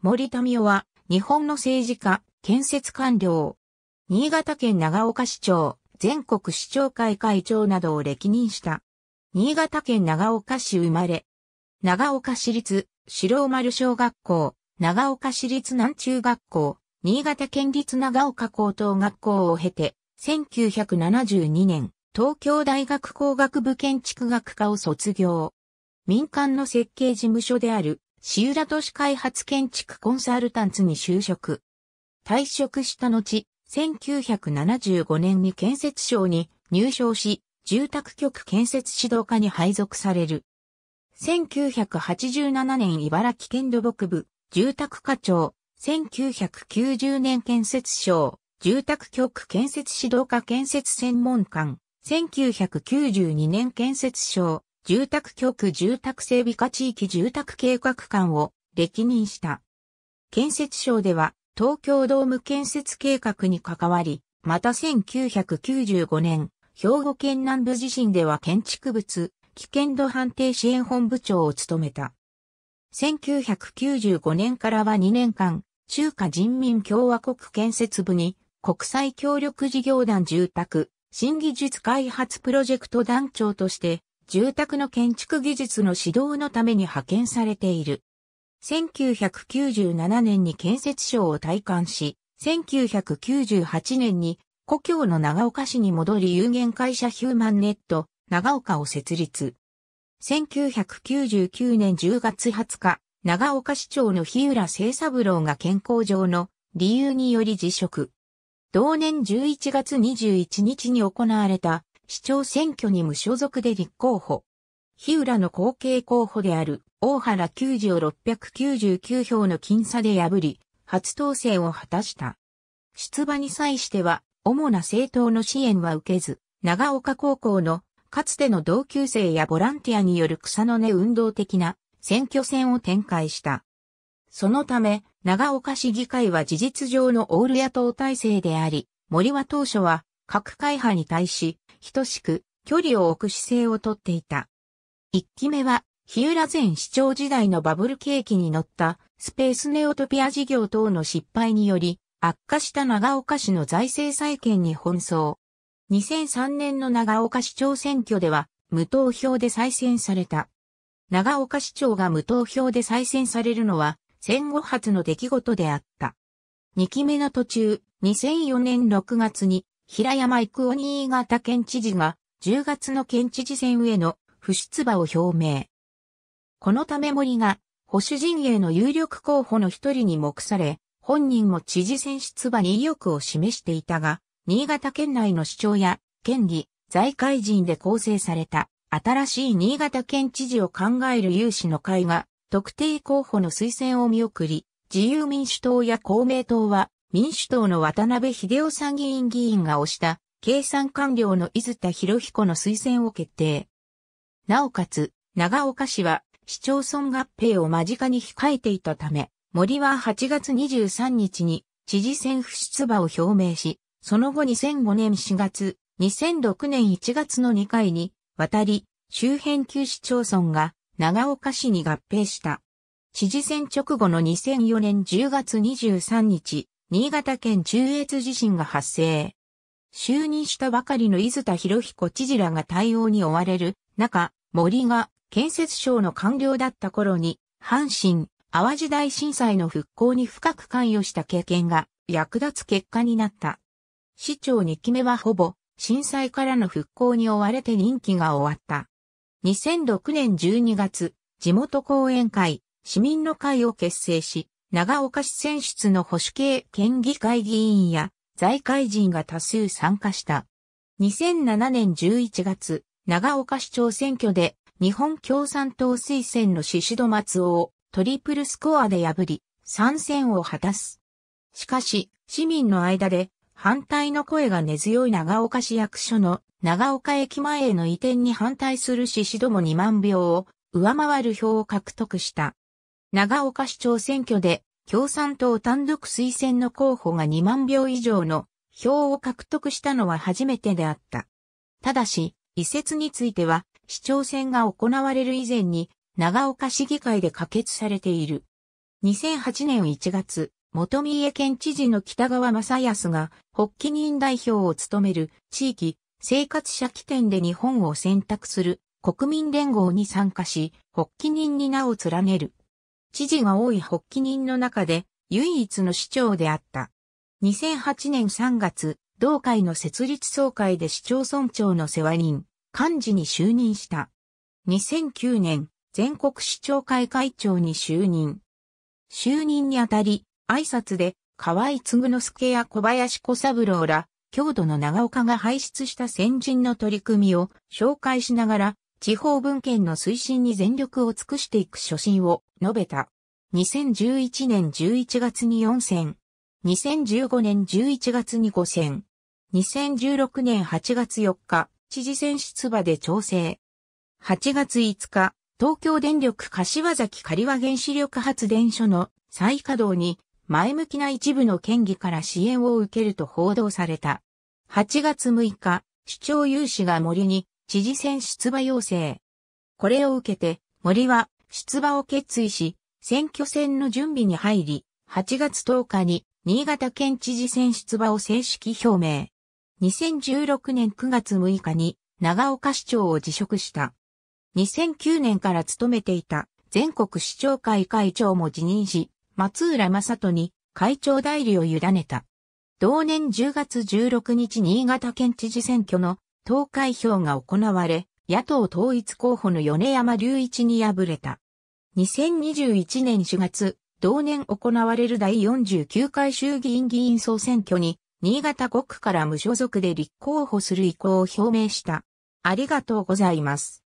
森民夫は、日本の政治家、建設官僚、新潟県長岡市長、全国市長会会長などを歴任した。新潟県長岡市生まれ。長岡市立、白丸小学校、長岡市立南中学校、新潟県立長岡高等学校を経て、1972年、東京大学工学部建築学科を卒業。民間の設計事務所であるシウラ都市開発建築コンサルタンツに就職。退職した後、1975年に建設省に入省し、住宅局建設指導課に配属される。1987年茨城県土木部、住宅課長、1990年建設省、住宅局建設指導課建設専門官、1992年建設省、住宅局住宅整備課地域住宅計画官を歴任した。建設省では東京ドーム建設計画に関わり、また1995年、兵庫県南部地震では建築物、危険度判定支援本部長を務めた。1995年からは2年間、中華人民共和国建設部に国際協力事業団住宅新技術開発プロジェクト団長として住宅の建築技術の指導のために派遣されている。1997年に建設省を退官し、1998年に故郷の長岡市に戻り有限会社ヒューマンネット長岡を設立。1999年10月20日、長岡市長の日浦清三郎が健康上の理由により辞職。同年11月21日に行われた市長選挙に無所属で立候補。日浦の後継候補である大原90を699票の僅差で破り、初当選を果たした。出馬に際しては、主な政党の支援は受けず、長岡高校のかつての同級生やボランティアによる草の根運動的な選挙戦を展開した。そのため、長岡市議会は事実上のオール野党体制であり、森は当初は各会派に対し等しく距離を置く姿勢をとっていた。一期目は、日浦前市長時代のバブル景気に乗ったスペースネオトピア事業等の失敗により悪化した長岡市の財政再建に奔走。2003年の長岡市長選挙では無投票で再選された。長岡市長が無投票で再選されるのは戦後初の出来事であった。2期目の途中、2004年6月に平山育夫新潟県知事が10月の県知事選への不出馬を表明。このため森が保守陣営の有力候補の一人に目され、本人も知事選出馬に意欲を示していたが、新潟県内の市長や県議、財界人で構成された新しい新潟県知事を考える有志の会が特定候補の推薦を見送り、自由民主党や公明党は民主党の渡辺秀夫参議院議員が推した経産官僚の伊豆田博彦の推薦を決定。なおかつ、長岡市は市町村合併を間近に控えていたため、森は8月23日に知事選不出馬を表明し、その後2005年4月、2006年1月の2回に、渡り、周辺旧市町村が長岡市に合併した。知事選直後の2004年10月23日、新潟県中越地震が発生。就任したばかりの伊豆田博彦知事らが対応に追われる中、森が建設省の官僚だった頃に、阪神、淡路大震災の復興に深く関与した経験が役立つ結果になった。市長2期目はほぼ震災からの復興に追われて任期が終わった。2006年12月、地元講演会、市民の会を結成し、長岡市選出の保守系県議会議員や財界人が多数参加した。2007年11月、長岡市長選挙で日本共産党推薦の宍戸松尾をトリプルスコアで破り、参戦を果たす。しかし、市民の間で反対の声が根強い長岡市役所の長岡駅前への移転に反対する宍戸も2万票を上回る票を獲得した。長岡市長選挙で共産党単独推薦の候補が2万票以上の票を獲得したのは初めてであった。ただし、移設については市長選が行われる以前に長岡市議会で可決されている。2008年1月、元三重県知事の北川正康が、発起人代表を務める地域生活者起点で日本を選択する国民連合に参加し、発起人に名を連ねる。知事が多い発起人の中で唯一の市長であった。2008年3月、同会の設立総会で市町村長の世話人、幹事に就任した。2009年、全国市長会会長に就任。就任にあたり、挨拶で、河合嗣之助や小林小三郎ら、郷土の長岡が輩出した先人の取り組みを紹介しながら、地方文献の推進に全力を尽くしていく所信を述べた。2011年11月に4選。2015年11月に5選。2016年8月4日、知事選出馬で調整。8月5日、東京電力柏崎刈羽原子力発電所の再稼働に前向きな一部の県議から支援を受けると報道された。8月6日、市長有志が森に知事選出馬要請。これを受けて、森は出馬を決意し、選挙戦の準備に入り、8月10日に新潟県知事選出馬を正式表明。2016年9月6日に長岡市長を辞職した。2009年から務めていた全国市長会会長も辞任し、松浦正人に会長代理を委ねた。同年10月16日新潟県知事選挙の投開票が行われ、野党統一候補の米山隆一に敗れた。2021年4月、同年行われる第49回衆議院議員総選挙に、新潟5区から無所属で立候補する意向を表明した。ありがとうございます。